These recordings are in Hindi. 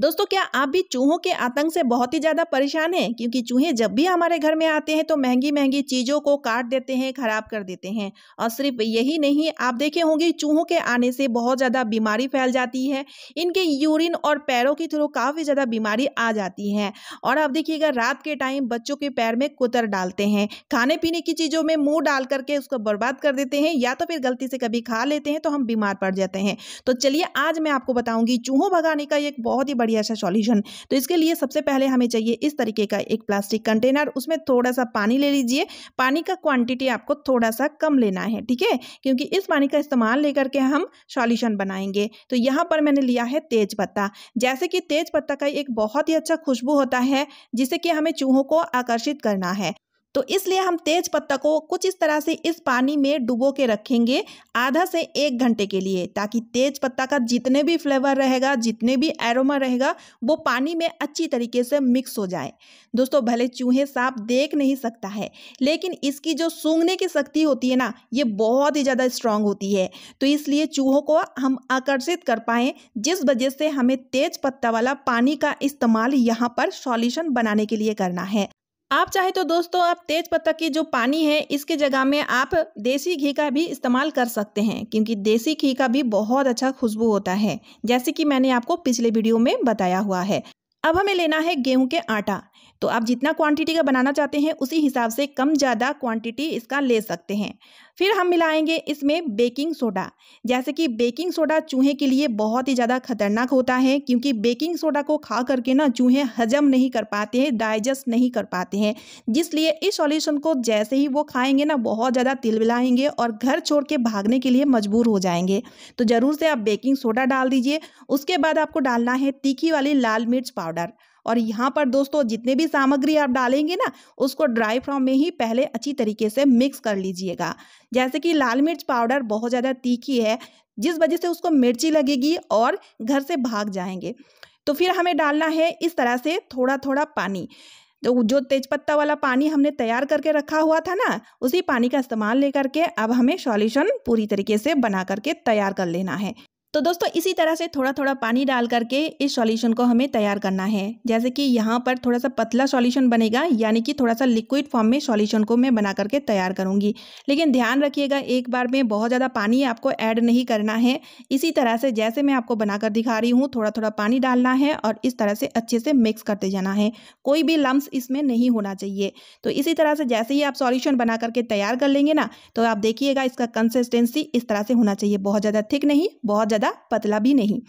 दोस्तों क्या आप भी चूहों के आतंक से बहुत ही ज़्यादा परेशान हैं क्योंकि चूहे जब भी हमारे घर में आते हैं तो महंगी महंगी चीज़ों को काट देते हैं ख़राब कर देते हैं और सिर्फ यही नहीं आप देखे होंगे चूहों के आने से बहुत ज़्यादा बीमारी फैल जाती है इनके यूरिन और पैरों के थ्रू काफ़ी ज़्यादा बीमारी आ जाती है और आप देखिएगा रात के टाइम बच्चों के पैर में कुतर डालते हैं खाने पीने की चीज़ों में मुँह डाल करके उसको बर्बाद कर देते हैं या तो फिर गलती से कभी खा लेते हैं तो हम बीमार पड़ जाते हैं तो चलिए आज मैं आपको बताऊँगी चूहों भगाने का एक बहुत ही बढ़िया सा सॉल्यूशन तो इसके लिए सबसे पहले हमें चाहिए इस तरीके का एक प्लास्टिक कंटेनर उसमें थोड़ा सा पानी ले लीजिए पानी का क्वांटिटी आपको थोड़ा सा कम लेना है ठीक है क्योंकि इस पानी का इस्तेमाल लेकर के हम सॉल्यूशन बनाएंगे तो यहाँ पर मैंने लिया है तेज पत्ता जैसे कि तेज पत्ता का एक बहुत ही अच्छा खुशबू होता है जिसे कि हमें चूहों को आकर्षित करना है तो इसलिए हम तेज पत्ता को कुछ इस तरह से इस पानी में डुबो के रखेंगे आधा से एक घंटे के लिए ताकि तेज पत्ता का जितने भी फ्लेवर रहेगा जितने भी एरोमा रहेगा वो पानी में अच्छी तरीके से मिक्स हो जाए दोस्तों भले चूहे सांप देख नहीं सकता है लेकिन इसकी जो सूंघने की शक्ति होती है ना ये बहुत ही ज़्यादा स्ट्रांग होती है तो इसलिए चूहों को हम आकर्षित कर पाएँ जिस वजह से हमें तेज पत्ता वाला पानी का इस्तेमाल यहाँ पर सॉल्यूशन बनाने के लिए करना है आप चाहे तो दोस्तों आप तेज पत्ता की जो पानी है इसके जगह में आप देसी घी का भी इस्तेमाल कर सकते हैं क्योंकि देसी घी का भी बहुत अच्छा खुशबू होता है जैसे कि मैंने आपको पिछले वीडियो में बताया हुआ है अब हमें लेना है गेहूं के आटा तो आप जितना क्वांटिटी का बनाना चाहते हैं उसी हिसाब से कम ज़्यादा क्वांटिटी इसका ले सकते हैं फिर हम मिलाएंगे इसमें बेकिंग सोडा जैसे कि बेकिंग सोडा चूहे के लिए बहुत ही ज़्यादा खतरनाक होता है क्योंकि बेकिंग सोडा को खा करके ना चूहे हजम नहीं कर पाते हैं डाइजेस्ट नहीं कर पाते हैं जिसलिए इस सॉल्यूशन को जैसे ही वो खाएंगे ना बहुत ज़्यादा तिलबिलाएंगे और घर छोड़ के भागने के लिए मजबूर हो जाएंगे तो ज़रूर से आप बेकिंग सोडा डाल दीजिए उसके बाद आपको डालना है तीखी वाली लाल मिर्च पाउडर और यहाँ पर दोस्तों जितने भी सामग्री आप डालेंगे ना उसको ड्राई फ्राम में ही पहले अच्छी तरीके से मिक्स कर लीजिएगा जैसे कि लाल मिर्च पाउडर बहुत ज़्यादा तीखी है जिस वजह से उसको मिर्ची लगेगी और घर से भाग जाएंगे तो फिर हमें डालना है इस तरह से थोड़ा थोड़ा पानी तो जो तेज़पत्ता वाला पानी हमने तैयार करके रखा हुआ था ना उसी पानी का इस्तेमाल लेकर के अब हमें सॉल्यूशन पूरी तरीके से बना करके तैयार कर लेना है तो दोस्तों इसी तरह से थोड़ा थोड़ा पानी डाल करके इस सॉल्यूशन को हमें तैयार करना है जैसे कि यहाँ पर थोड़ा सा पतला सॉल्यूशन बनेगा यानी कि थोड़ा सा लिक्विड फॉर्म में सॉल्यूशन को मैं बना करके तैयार करूँगी लेकिन ध्यान रखिएगा एक बार में बहुत ज़्यादा पानी आपको ऐड नहीं करना है इसी तरह से जैसे मैं आपको बनाकर दिखा रही हूँ थोड़ा थोड़ा पानी डालना है और इस तरह से अच्छे से मिक्स करते जाना है कोई भी लम्स इसमें नहीं होना चाहिए तो इसी तरह से जैसे ही आप सॉल्यूशन बना करके तैयार कर लेंगे ना तो आप देखिएगा इसका कंसिस्टेंसी इस तरह से होना चाहिए बहुत ज़्यादा थिक नहीं बहुत ज़्यादा पतला भी नहीं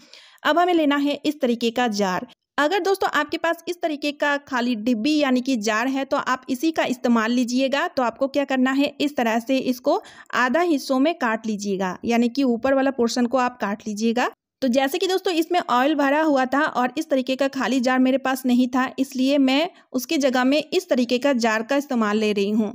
अब हमें लेना है इस तरीके का जार अगर दोस्तों आपके पास इस तरीके का खाली डिब्बी यानी कि जार है तो आप इसी का इस्तेमाल लीजिएगा तो आपको क्या करना है इस तरह से इसको आधा हिस्सों में काट लीजिएगा यानी कि ऊपर वाला पोर्शन को आप काट लीजिएगा तो जैसे कि दोस्तों इसमें ऑयल भरा हुआ था और इस तरीके का खाली जार मेरे पास नहीं था इसलिए मैं उसकी जगह में इस तरीके का जार का इस्तेमाल ले रही हूँ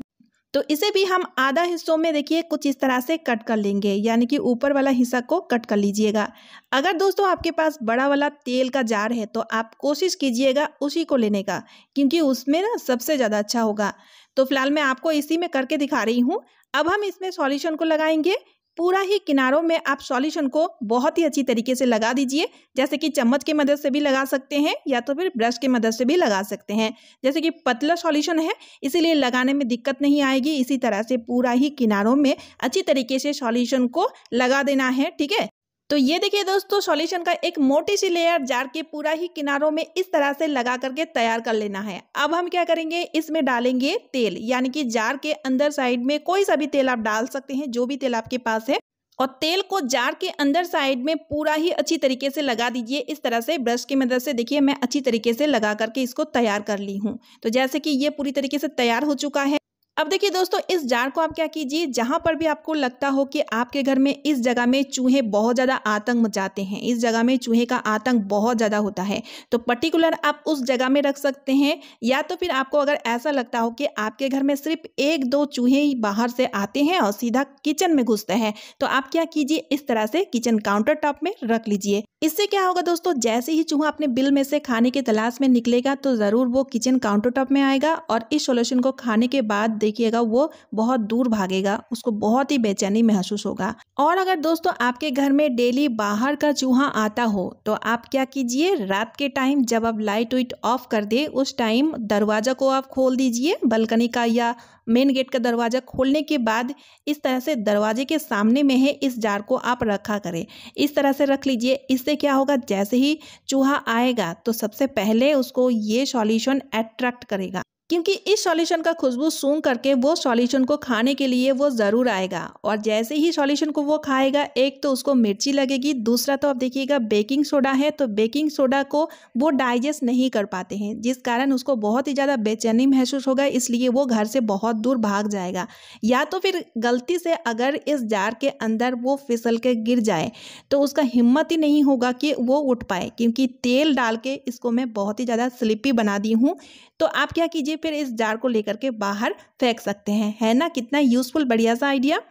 तो इसे भी हम आधा हिस्सों में देखिए कुछ इस तरह से कट कर लेंगे यानी कि ऊपर वाला हिस्सा को कट कर लीजिएगा अगर दोस्तों आपके पास बड़ा वाला तेल का जार है तो आप कोशिश कीजिएगा उसी को लेने का क्योंकि उसमें ना सबसे ज़्यादा अच्छा होगा तो फिलहाल मैं आपको इसी में करके दिखा रही हूँ अब हम इसमें सॉल्यूशन को लगाएंगे पूरा ही किनारों में आप सॉल्यूशन को बहुत ही अच्छी तरीके से लगा दीजिए जैसे कि चम्मच की मदद से भी लगा सकते हैं या तो फिर ब्रश की मदद से भी लगा सकते हैं जैसे कि पतला सॉल्यूशन है इसीलिए लगाने में दिक्कत नहीं आएगी इसी तरह से पूरा ही किनारों में अच्छी तरीके से सॉल्यूशन को लगा देना है ठीक है तो ये देखिए दोस्तों सॉल्यूशन का एक मोटी सी लेयर जार के पूरा ही किनारों में इस तरह से लगा करके तैयार कर लेना है अब हम क्या करेंगे इसमें डालेंगे तेल यानी कि जार के अंदर साइड में कोई सा भी तेल आप डाल सकते हैं जो भी तेल आपके पास है और तेल को जार के अंदर साइड में पूरा ही अच्छी तरीके से लगा दीजिए इस तरह से ब्रश की मदद से देखिए मैं अच्छी तरीके से लगा करके इसको तैयार कर ली हूँ तो जैसे कि ये पूरी तरीके से तैयार हो चुका है अब देखिए दोस्तों इस जार को आप क्या कीजिए जहाँ पर भी आपको लगता हो कि आपके घर में इस जगह में चूहे बहुत ज़्यादा आतंक मचाते हैं इस जगह में चूहे का आतंक बहुत ज़्यादा होता है तो पर्टिकुलर आप उस जगह में रख सकते हैं या तो फिर आपको अगर ऐसा लगता हो कि आपके घर में सिर्फ एक दो चूहे ही बाहर से आते हैं और सीधा किचन में घुसते हैं तो आप क्या कीजिए इस तरह से किचन काउंटर टॉप में रख लीजिए इससे क्या होगा दोस्तों जैसे ही चूहा अपने बिल में से खाने की तलाश में निकलेगा तो ज़रूर वो किचन काउंटर टॉप में आएगा और इस सोल्यूशन को खाने के बाद देखिएगा वो बहुत दूर भागेगा उसको बहुत ही बेचैनी महसूस होगा और अगर दोस्तों आपके घर में डेली बाहर का चूहा आता हो तो आप क्या कीजिए रात के टाइम जब आप लाइट उइट ऑफ कर दे उस टाइम दरवाजा को आप खोल दीजिए बलकनी का या मेन गेट का दरवाज़ा खोलने के बाद इस तरह से दरवाजे के सामने में है इस जार को आप रखा करें इस तरह से रख लीजिए इससे इससे क्या होगा जैसे ही चूहा आएगा तो सबसे पहले उसको ये सॉल्यूशन अट्रैक्ट करेगा क्योंकि इस सॉल्यूशन का खुशबू सूंघ करके वो सॉल्यूशन को खाने के लिए वो ज़रूर आएगा और जैसे ही सॉल्यूशन को वो खाएगा एक तो उसको मिर्ची लगेगी दूसरा तो आप देखिएगा बेकिंग सोडा है तो बेकिंग सोडा को वो डाइजेस्ट नहीं कर पाते हैं जिस कारण उसको बहुत ही ज़्यादा बेचैनी महसूस होगा इसलिए वो घर से बहुत दूर भाग जाएगा या तो फिर गलती से अगर इस जार के अंदर वो फिसल के गिर जाए तो उसका हिम्मत ही नहीं होगा कि वो उठ पाए क्योंकि तेल डाल के इसको मैं बहुत ही ज़्यादा स्लिपी बना दी हूँ तो आप क्या कीजिए फिर इस जार को लेकर के बाहर फेंक सकते हैं है ना कितना यूज़फुल बढ़िया सा आइडिया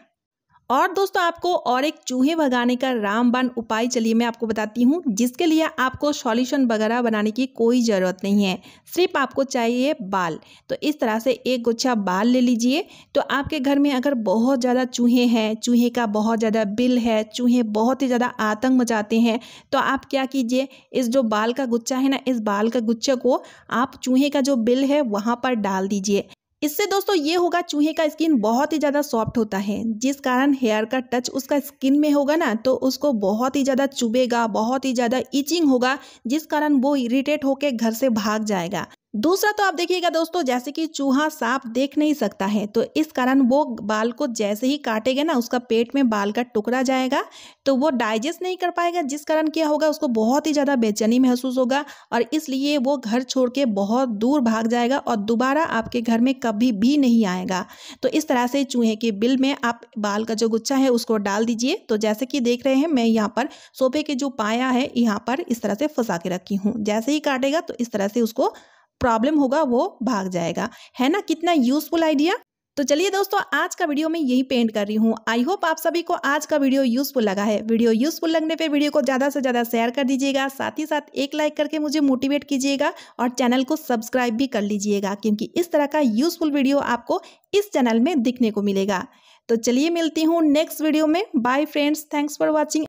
और दोस्तों आपको और एक चूहे भगाने का रामबान उपाय चलिए मैं आपको बताती हूँ जिसके लिए आपको सॉल्यूशन वगैरह बनाने की कोई ज़रूरत नहीं है सिर्फ आपको चाहिए बाल तो इस तरह से एक गुच्छा बाल ले लीजिए तो आपके घर में अगर बहुत ज़्यादा चूहे हैं चूहे का बहुत ज़्यादा बिल है चूहे बहुत ही ज़्यादा आतंक मचाते हैं तो आप क्या कीजिए इस जो बाल का गुच्छा है ना इस बाल का गुच्छा को आप चूहे का जो बिल है वहाँ पर डाल दीजिए इससे दोस्तों ये होगा चूहे का स्किन बहुत ही ज़्यादा सॉफ्ट होता है जिस कारण हेयर का टच उसका स्किन में होगा ना तो उसको बहुत ही ज़्यादा चुभेगा बहुत ही ज़्यादा इचिंग होगा जिस कारण वो इरिटेट होकर घर से भाग जाएगा दूसरा तो आप देखिएगा दोस्तों जैसे कि चूहा सांप देख नहीं सकता है तो इस कारण वो बाल को जैसे ही काटेगा ना उसका पेट में बाल का टुकड़ा जाएगा तो वो डाइजेस्ट नहीं कर पाएगा जिस कारण क्या होगा उसको बहुत ही ज़्यादा बेचैनी महसूस होगा और इसलिए वो घर छोड़ के बहुत दूर भाग जाएगा और दोबारा आपके घर में कभी भी नहीं आएगा तो इस तरह से चूहे के बिल में आप बाल का जो गुच्छा है उसको डाल दीजिए तो जैसे कि देख रहे हैं मैं यहाँ पर सोफे के जो पाया है यहाँ पर इस तरह से फंसा के रखी हूँ जैसे ही काटेगा तो इस तरह से उसको प्रॉब्लम होगा वो भाग जाएगा है ना कितना यूजफुल आइडिया तो चलिए दोस्तों आज का वीडियो मैं यही पेंट कर रही हूँ आई होप आप सभी को आज का वीडियो यूजफुल लगा है वीडियो यूजफुल लगने पे वीडियो को ज़्यादा से ज़्यादा शेयर कर दीजिएगा साथ ही साथ एक लाइक करके मुझे मोटिवेट कीजिएगा और चैनल को सब्सक्राइब भी कर लीजिएगा क्योंकि इस तरह का यूजफुल वीडियो आपको इस चैनल में दिखने को मिलेगा तो चलिए मिलती हूँ नेक्स्ट वीडियो में bye friends thanks for watching